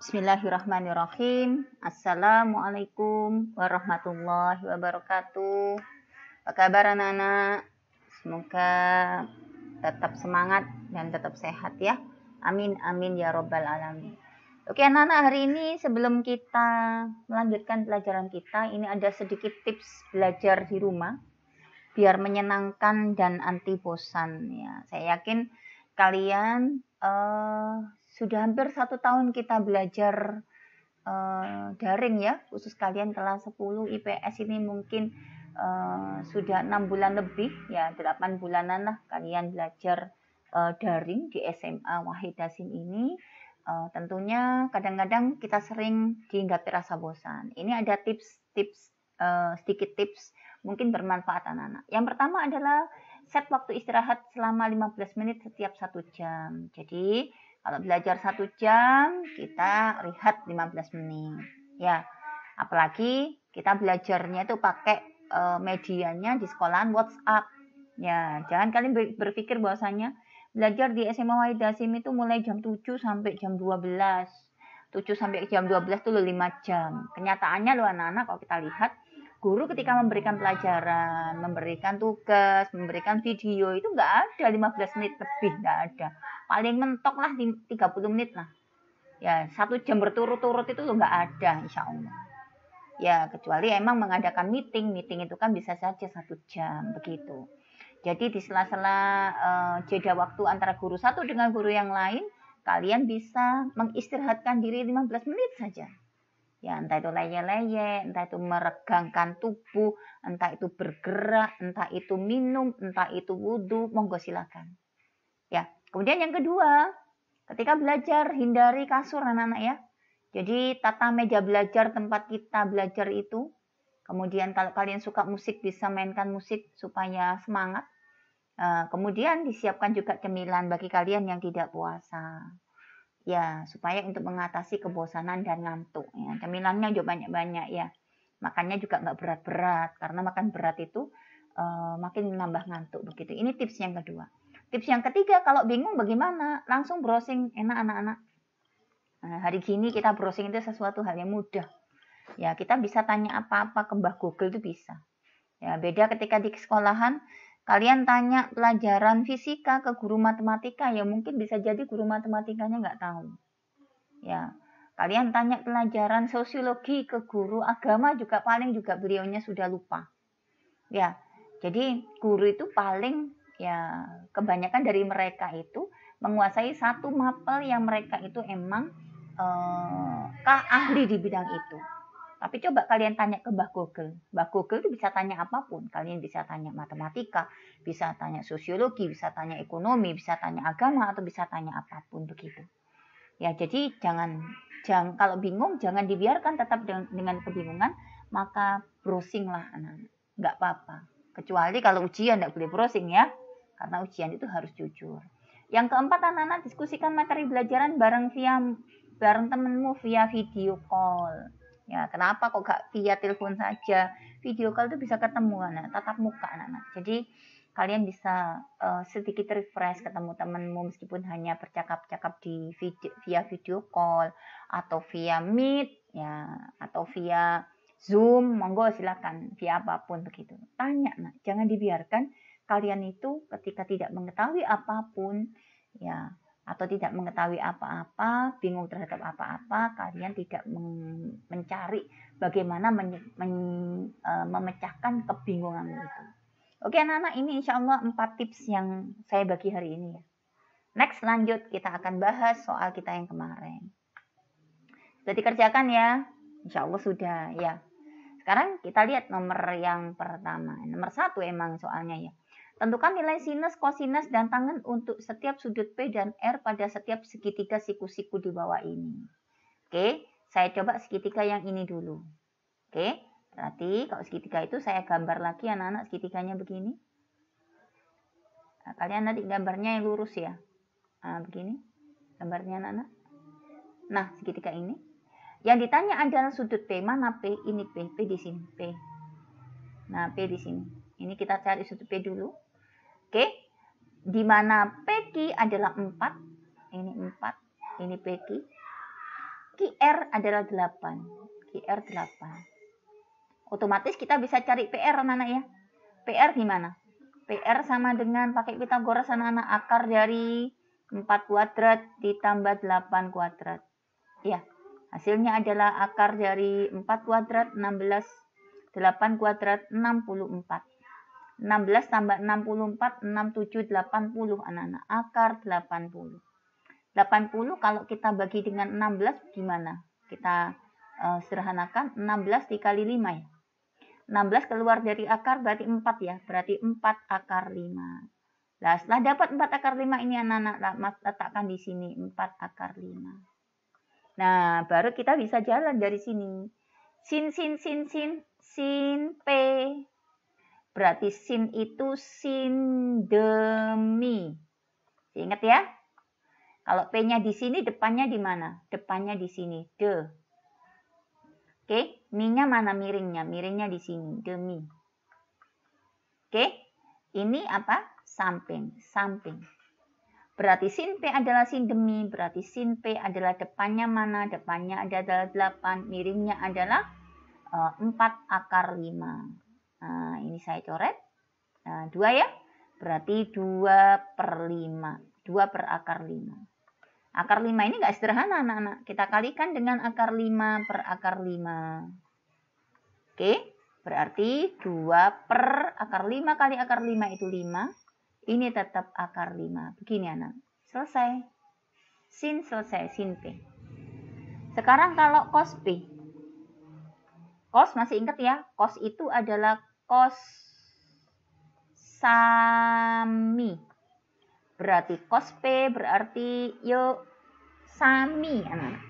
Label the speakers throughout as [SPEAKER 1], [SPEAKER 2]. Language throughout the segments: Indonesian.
[SPEAKER 1] Bismillahirrahmanirrahim. Assalamualaikum warahmatullahi wabarakatuh. Apa kabar anak-anak? Semoga tetap semangat dan tetap sehat ya. Amin amin ya robbal alamin. Oke anak-anak hari ini sebelum kita melanjutkan pelajaran kita ini ada sedikit tips belajar di rumah biar menyenangkan dan anti bosan ya. Saya yakin kalian uh, sudah hampir satu tahun kita belajar uh, daring ya, khusus kalian kelas 10 IPS ini mungkin uh, sudah enam bulan lebih ya, 8 bulanan lah kalian belajar uh, daring di SMA Wahidasin ini. Uh, tentunya kadang-kadang kita sering dihinggapi rasa bosan. Ini ada tips-tips uh, sedikit tips mungkin bermanfaat anak-anak. Yang pertama adalah set waktu istirahat selama 15 menit setiap satu jam. Jadi kalau belajar satu jam, kita lihat 15 menit. Ya, apalagi kita belajarnya itu pakai uh, medianya di sekolahan WhatsApp. Ya, jangan kalian berpikir bahwasanya belajar di SMA Waidasim itu mulai jam 7 sampai jam 12. 7 sampai jam 12 itu 5 jam. Kenyataannya lu anak-anak kalau kita lihat guru ketika memberikan pelajaran, memberikan tugas, memberikan video itu nggak ada 15 menit lebih nggak ada. Paling mentok lah 30 menit lah. Ya satu jam berturut-turut itu nggak ada insya Allah. Ya kecuali emang mengadakan meeting, meeting itu kan bisa saja satu jam begitu. Jadi di sela-sela uh, jeda waktu antara guru satu dengan guru yang lain, kalian bisa mengistirahatkan diri 15 menit saja ya entah itu leye-leye, entah itu meregangkan tubuh, entah itu bergerak, entah itu minum, entah itu wudhu, monggo silakan. Ya, kemudian yang kedua, ketika belajar hindari kasur anak-anak ya. Jadi tata meja belajar tempat kita belajar itu. Kemudian kalau kalian suka musik bisa mainkan musik supaya semangat. Eh, kemudian disiapkan juga cemilan bagi kalian yang tidak puasa ya supaya untuk mengatasi kebosanan dan ngantuk ya cemilannya juga banyak-banyak ya makannya juga nggak berat-berat karena makan berat itu uh, makin menambah ngantuk begitu ini tips yang kedua tips yang ketiga kalau bingung bagaimana langsung browsing enak anak-anak nah, hari gini kita browsing itu sesuatu hal yang mudah ya kita bisa tanya apa-apa ke mbah Google itu bisa ya beda ketika di sekolahan Kalian tanya pelajaran fisika ke guru matematika ya mungkin bisa jadi guru matematikanya nggak tahu. Ya, kalian tanya pelajaran sosiologi ke guru agama juga paling juga beliaunya sudah lupa. Ya, jadi guru itu paling ya kebanyakan dari mereka itu menguasai satu mapel yang mereka itu emang eh, ahli di bidang itu. Tapi coba kalian tanya ke Mbah Google. Mbah Google itu bisa tanya apapun. Kalian bisa tanya matematika, bisa tanya sosiologi, bisa tanya ekonomi, bisa tanya agama, atau bisa tanya apapun begitu. Ya, jadi jangan, jangan kalau bingung jangan dibiarkan tetap dengan, kebingungan, maka browsinglah anak-anak. Nggak apa-apa. Kecuali kalau ujian nggak boleh browsing ya, karena ujian itu harus jujur. Yang keempat, anak-anak diskusikan materi belajaran bareng via bareng temenmu via video call Ya, kenapa kok gak via telepon saja? Video call itu bisa ketemu anak, tatap muka anak-anak. Jadi kalian bisa uh, sedikit refresh ketemu temanmu meskipun hanya bercakap-cakap di video, via video call atau via meet ya atau via Zoom, monggo silakan via apapun begitu. Tanya, nah, jangan dibiarkan kalian itu ketika tidak mengetahui apapun ya atau tidak mengetahui apa-apa, bingung terhadap apa-apa, kalian tidak mencari bagaimana e, memecahkan kebingungan itu. Oke anak-anak ini insya Allah 4 tips yang saya bagi hari ini ya. Next lanjut kita akan bahas soal kita yang kemarin. Sudah dikerjakan ya? Insya Allah sudah ya. Sekarang kita lihat nomor yang pertama. Nomor satu emang soalnya ya. Tentukan nilai sinus, kosinus, dan tangen untuk setiap sudut P dan R pada setiap segitiga siku-siku di bawah ini. Oke, saya coba segitiga yang ini dulu. Oke, berarti kalau segitiga itu saya gambar lagi anak-anak segitiganya begini. Nah, kalian nanti gambarnya yang lurus ya. Nah, begini gambarnya anak-anak. Nah, segitiga ini. Yang ditanya adalah sudut P. Mana P? Ini P. P di sini. P. Nah, P di sini. Ini kita cari sudut P dulu. Oke. Di mana Peki adalah 4. Ini 4. Ini Peki. QR adalah 8. QR 8. Otomatis kita bisa cari PR anak-anak ya. PR gimana? PR sama dengan pakai Pitagoras anak-anak akar dari 4 kuadrat ditambah 8 kuadrat. Ya, hasilnya adalah akar dari 4 kuadrat 16, 8 kuadrat 64. 16 tambah 64, 67, 80 anak-anak. Akar 80. 80 kalau kita bagi dengan 16 gimana? Kita uh, sederhanakan 16 dikali 5 ya. 16 keluar dari akar berarti 4 ya. Berarti 4 akar 5. Nah, setelah dapat 4 akar 5 ini anak-anak letakkan di sini 4 akar 5. Nah, baru kita bisa jalan dari sini. Sin, sin, sin, sin, sin, p, Berarti sin itu sin sindemi. Ingat ya? Kalau P-nya di sini, depannya di mana? Depannya di sini, de. Oke, mi-nya mana miringnya? Miringnya di sini, demi. Oke, ini apa? Samping, samping. Berarti sin P adalah sin demi, berarti sin P adalah depannya mana? Depannya adalah 8, miringnya adalah 4 eh, akar 5. Nah, ini saya coret. Nah, eh, 2 ya. Berarti 2 per 5. 2 per akar 5. Akar 5 ini nggak sederhana anak-anak. Kita kalikan dengan akar 5 per akar 5. Oke, berarti 2 per akar 5 kali akar 5 itu 5. Ini tetap akar 5. Begini anak. Selesai. Sin selesai, sin P. Sekarang kalau cos P, Cos masih ingat ya, Cos itu adalah kosami. Berarti kospe berarti yuk sami anak-anak.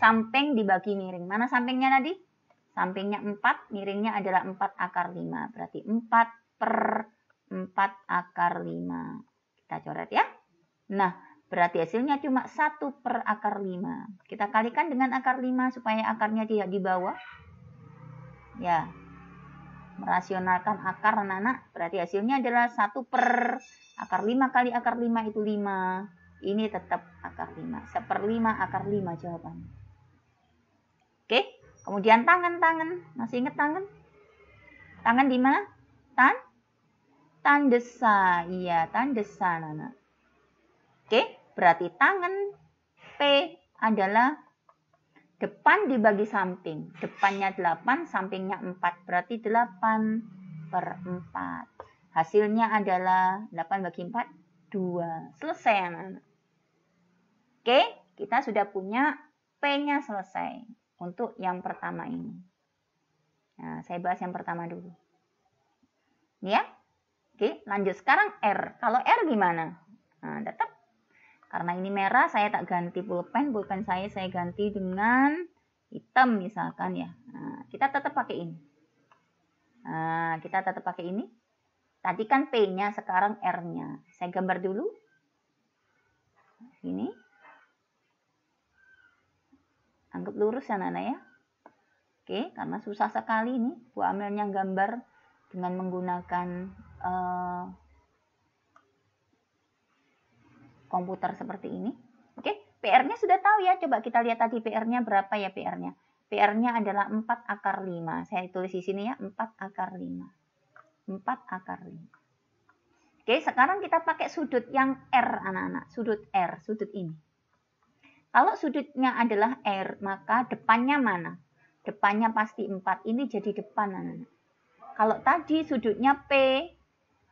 [SPEAKER 1] Samping dibagi miring. Mana sampingnya tadi? Sampingnya 4, miringnya adalah 4 akar 5. Berarti 4 per 4 akar 5. Kita coret ya. Nah, berarti hasilnya cuma 1 per akar 5. Kita kalikan dengan akar 5 supaya akarnya tidak di bawah. Ya, merasionalkan akar anak-anak berarti hasilnya adalah 1 per akar 5 kali akar 5 itu 5 ini tetap akar 5 5 akar 5 jawabannya oke kemudian tangan-tangan masih ingat tangan tangan di mana tan tan desa iya tan desa anak anak oke berarti tangan P adalah Depan dibagi samping. Depannya 8, sampingnya 4. Berarti 8 per 4. Hasilnya adalah 8 bagi 4, 2. Selesai anak-anak. Oke, kita sudah punya P-nya selesai untuk yang pertama ini. Nah, saya bahas yang pertama dulu. Ya, oke lanjut sekarang R. Kalau R gimana? Nah, tetap karena ini merah, saya tak ganti pulpen. Pulpen saya saya ganti dengan hitam misalkan ya. Nah, kita tetap pakai ini. Nah, kita tetap pakai ini. Tadi kan P-nya, sekarang R-nya. Saya gambar dulu. Ini. Anggap lurus ya, Nana ya. Oke, karena susah sekali ini Bu Amelnya gambar dengan menggunakan uh, komputer seperti ini. Oke, PR-nya sudah tahu ya. Coba kita lihat tadi PR-nya berapa ya PR-nya. PR-nya adalah 4 akar 5. Saya tulis di sini ya, 4 akar 5. 4 akar 5. Oke, sekarang kita pakai sudut yang R, anak-anak. Sudut R, sudut ini. Kalau sudutnya adalah R, maka depannya mana? Depannya pasti 4. Ini jadi depan, anak-anak. Kalau tadi sudutnya P,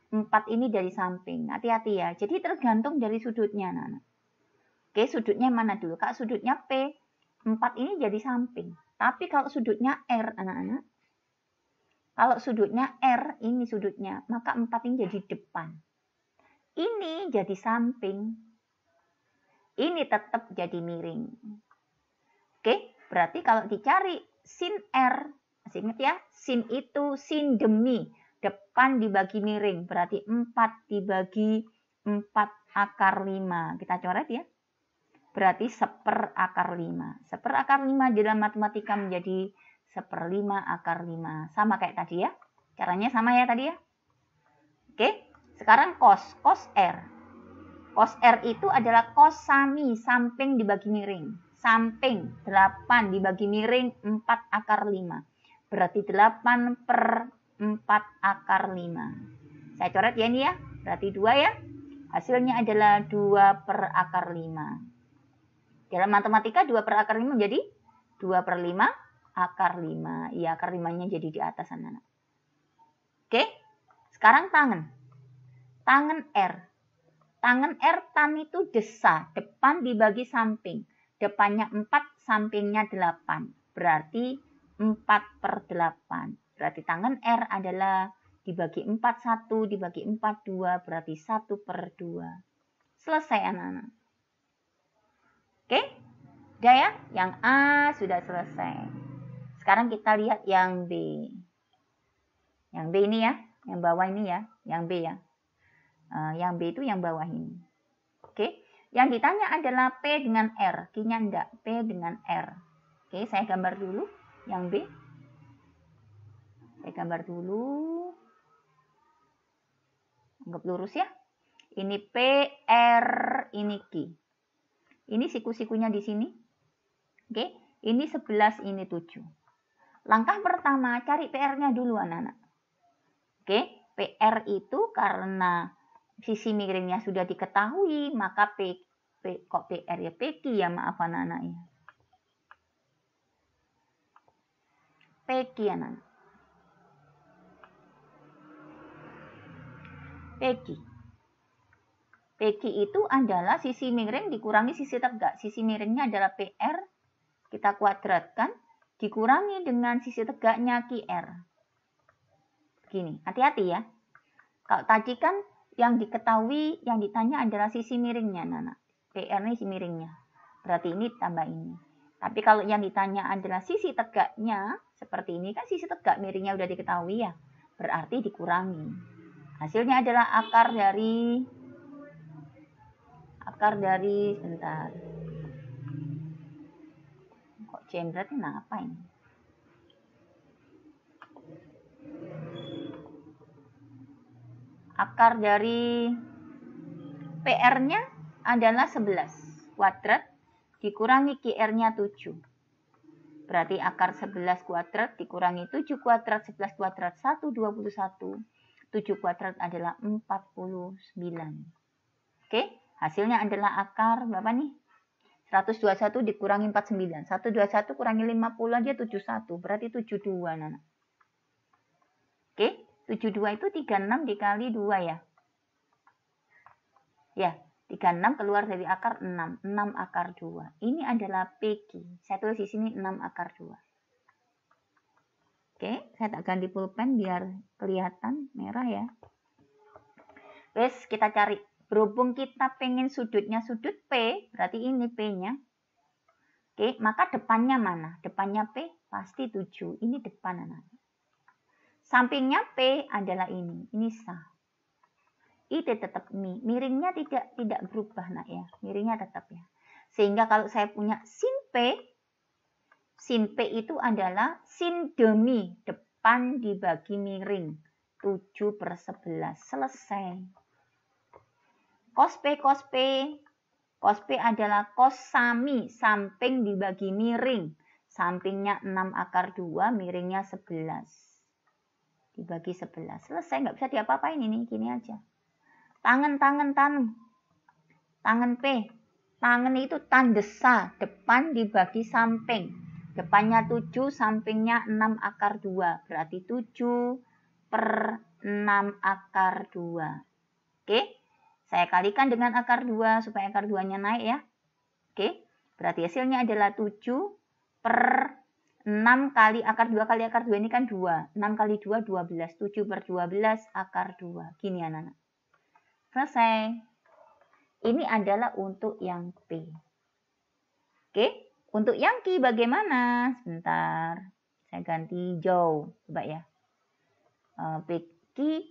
[SPEAKER 1] empat ini dari samping. Hati-hati ya. Jadi tergantung dari sudutnya, Nana. Oke, sudutnya mana dulu? Kak, sudutnya P. empat ini jadi samping. Tapi kalau sudutnya R, anak-anak. Kalau sudutnya R, ini sudutnya. Maka empat ini jadi depan. Ini jadi samping. Ini tetap jadi miring. Oke, berarti kalau dicari sin R. Masih ingat ya? Sin itu sin demi Depan dibagi miring, berarti 4 dibagi 4 akar 5. Kita coret ya. Berarti seper akar 5. Seper akar 5 di dalam matematika menjadi 5 akar 5. Sama kayak tadi ya. Caranya sama ya tadi ya. Oke, sekarang cos, cos R. Cos R itu adalah cos sami, samping dibagi miring. Samping 8 dibagi miring 4 akar 5. Berarti 8 per 4 akar 5. Saya coret ya ini ya, berarti 2 ya. Hasilnya adalah 2 per akar 5. Dalam matematika 2 per akar 5 menjadi 2 per 5 akar 5. Iya, akar 5-nya jadi di atas anak-anak. Oke, sekarang tangan. Tangan R. Tangan R tan itu desa, depan dibagi samping. Depannya 4, sampingnya 8. Berarti 4 per 8. Berarti tangan R adalah dibagi 4, 1, dibagi 4, 2, berarti 1 per 2. Selesai anak-anak. Oke? Udah ya? Yang A sudah selesai. Sekarang kita lihat yang B. Yang B ini ya. Yang bawah ini ya. Yang B ya. Eh, yang B itu yang bawah ini. Oke? Yang ditanya adalah P dengan R. kini enggak. P dengan R. Oke, saya gambar dulu yang B. Saya gambar dulu. Anggap lurus ya. Ini P, R, ini Q. Ini siku-sikunya di sini. Oke, ini 11, ini 7. Langkah pertama cari PR-nya dulu anak-anak. Oke, PR itu karena sisi miringnya sudah diketahui, maka P, P kok PR ya PQ ya maaf anak-anak ya. PQ anak-anak. PG. PG itu adalah sisi miring dikurangi sisi tegak. Sisi miringnya adalah PR, kita kuadratkan, dikurangi dengan sisi tegaknya QR. Begini, hati-hati ya. Kalau tadi kan yang diketahui, yang ditanya adalah sisi miringnya, Nana. PR ini sisi miringnya. Berarti ini tambah ini. Tapi kalau yang ditanya adalah sisi tegaknya, seperti ini kan sisi tegak miringnya udah diketahui ya. Berarti dikurangi hasilnya adalah akar dari akar dari sebentar kok ini? apa ini akar dari PR-nya adalah 11 kuadrat dikurangi QR-nya 7. Berarti akar 11 kuadrat dikurangi 7 kuadrat 11 kuadrat 1 21 7 kuadrat adalah 49. Oke, hasilnya adalah akar berapa nih? 121 dikurangi 49. 121 kurangi 50 aja 71, berarti 72, Nana. Oke, 72 itu 36 dikali 2 ya. Ya, 36 keluar dari akar 6, 6 akar 2. Ini adalah PQ. Saya tulis di sini 6 akar 2. Oke, saya tak ganti pulpen biar kelihatan merah ya. Wes, kita cari. Berhubung kita pengen sudutnya sudut P, berarti ini P-nya. Oke, maka depannya mana? Depannya P pasti 7. Ini depan anak. Sampingnya P adalah ini. Ini sa. Itu tetap mi. Miringnya tidak tidak berubah nak ya. Miringnya tetap ya. Sehingga kalau saya punya sin P, Sin P itu adalah sin demi depan dibagi miring. 7 per 11. Selesai. Cos P, cos P. Cos P adalah cos sami, samping dibagi miring. Sampingnya 6 akar 2, miringnya 11. Dibagi 11. Selesai, nggak bisa diapa-apain ini, gini aja. Tangan, tangan, tan Tangan P. Tangan itu tandesa, depan dibagi samping Depannya 7, sampingnya 6 akar 2. Berarti 7 per 6 akar 2. Oke, saya kalikan dengan akar 2 supaya akar 2-nya naik ya. Oke, berarti hasilnya adalah 7 per 6 kali akar 2 kali akar 2 ini kan 2. 6 kali 2, 12. 7 per 12 akar 2. Gini anak-anak. Selesai. Ini adalah untuk yang P. Oke. Untuk Yangki bagaimana? Sebentar. Saya ganti Joe. Coba ya. Uh, eh,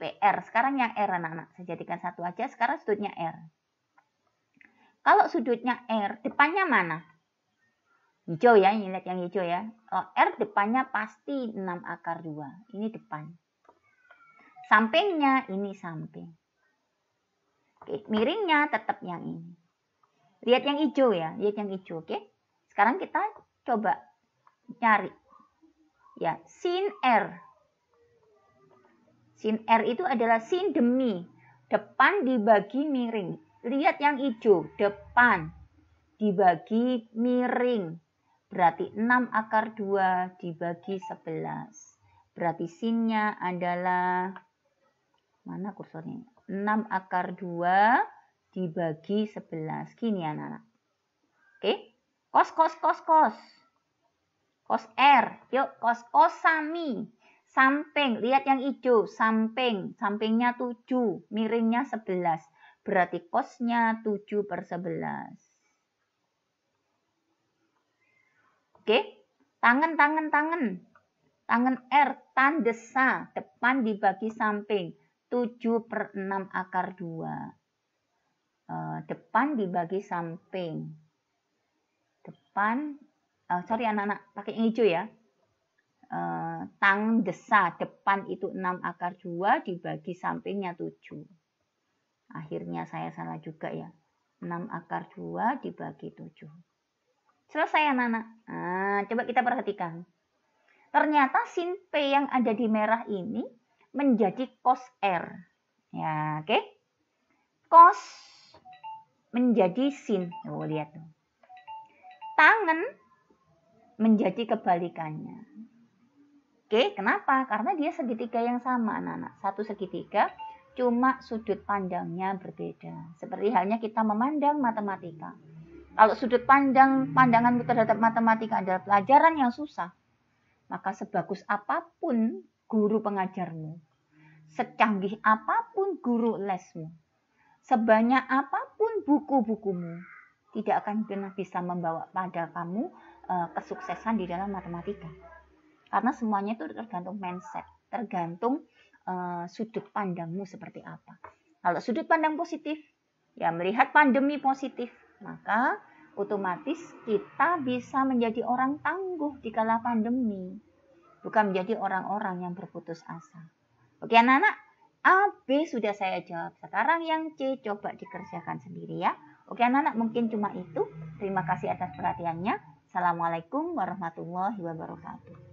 [SPEAKER 1] PR. Sekarang yang R anak-anak. Saya jadikan satu aja. Sekarang sudutnya R. Kalau sudutnya R, depannya mana? Hijau ya, ini lihat yang hijau ya. R depannya pasti 6 akar 2. Ini depan. Sampingnya ini samping. Oke, miringnya tetap yang ini. Lihat yang hijau ya, lihat yang hijau, oke? Okay? Sekarang kita coba cari. Ya, sin R. Sin R itu adalah sin demi. Depan dibagi miring. Lihat yang hijau, depan dibagi miring. Berarti 6 akar 2 dibagi 11. Berarti sinnya adalah, mana kursornya? 6 akar 2 dibagi 11. Gini anak-anak. Oke. Kos kos kos kos. Kos R. Yuk, kos kosami. Samping, lihat yang hijau, samping. Sampingnya 7, miringnya 11. Berarti kosnya 7 per 11. Oke, tangan, tangan, tangan. Tangan R, tandesa, depan dibagi samping. 7 per 6 akar 2. Eh, depan dibagi samping depan uh, sorry anak-anak pakai yang hijau ya uh, tang desa depan itu 6 akar 2 dibagi sampingnya 7 akhirnya saya salah juga ya 6 akar 2 dibagi 7 selesai anak-anak nah, coba kita perhatikan ternyata sin P yang ada di merah ini menjadi cos R ya oke okay? cos menjadi sin oh, lihat tuh tangan menjadi kebalikannya. Oke, kenapa? Karena dia segitiga yang sama anak-anak. Satu segitiga, cuma sudut pandangnya berbeda. Seperti halnya kita memandang matematika. Kalau sudut pandang pandangan terhadap matematika adalah pelajaran yang susah, maka sebagus apapun guru pengajarmu, secanggih apapun guru lesmu, sebanyak apapun buku-bukumu, tidak akan pernah bisa membawa pada kamu uh, kesuksesan di dalam matematika. Karena semuanya itu tergantung mindset, tergantung uh, sudut pandangmu seperti apa. Kalau sudut pandang positif, ya melihat pandemi positif, maka otomatis kita bisa menjadi orang tangguh di kala pandemi, bukan menjadi orang-orang yang berputus asa. Oke anak-anak, A, B sudah saya jawab. Sekarang yang C coba dikerjakan sendiri ya. Oke anak-anak mungkin cuma itu. Terima kasih atas perhatiannya. Assalamualaikum warahmatullahi wabarakatuh.